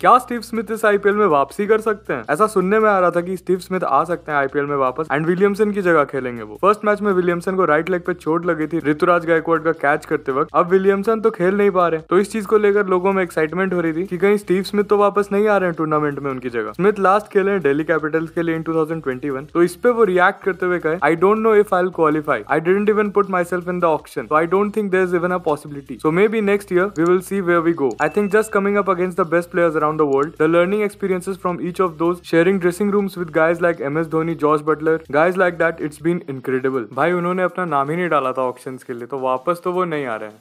क्या Steve Smith इस IPL में वापसी कर सकते हैं ऐसा सुनने में आ रहा था कि स्टीव स्मिथ आ सकते हैं आईपीएल में वापस एंड विलियमसन की जगह खेलेंगे वो फर्स्ट मैच में विलियमसन को राइट लेग पे चोट लगी थी ऋतुराज गायकवाड का कैच करते वक्त अब विलियमसन तो खेल नहीं पा रहे तो इस चीज को लेकर लोगों में एक्साइटमेंट हो रही थी कि कहीं स्टीव स्मिथ तो वापस नहीं आ रहे हैं टूर्नामेंट में उनकी जगह स्मिथ लास्ट खेले हैं डेली कैपिटल्स के लिए इन टू तो इस पे वो रिएक्ट करते हुए कहे I don't know if I qualify I didn't even put myself in the option I don't think there is even a possibility so maybe next year we will see way we go I think just coming up against the best players around around the world. The learning experiences from each of those, sharing dressing rooms with guys like MS Dhoni, Josh Butler, guys like that, it's been incredible. भाई उन्होंने अपना नाम ही नहीं डाला था auctions के लिए तो वापस तो वो नहीं आ रहे हैं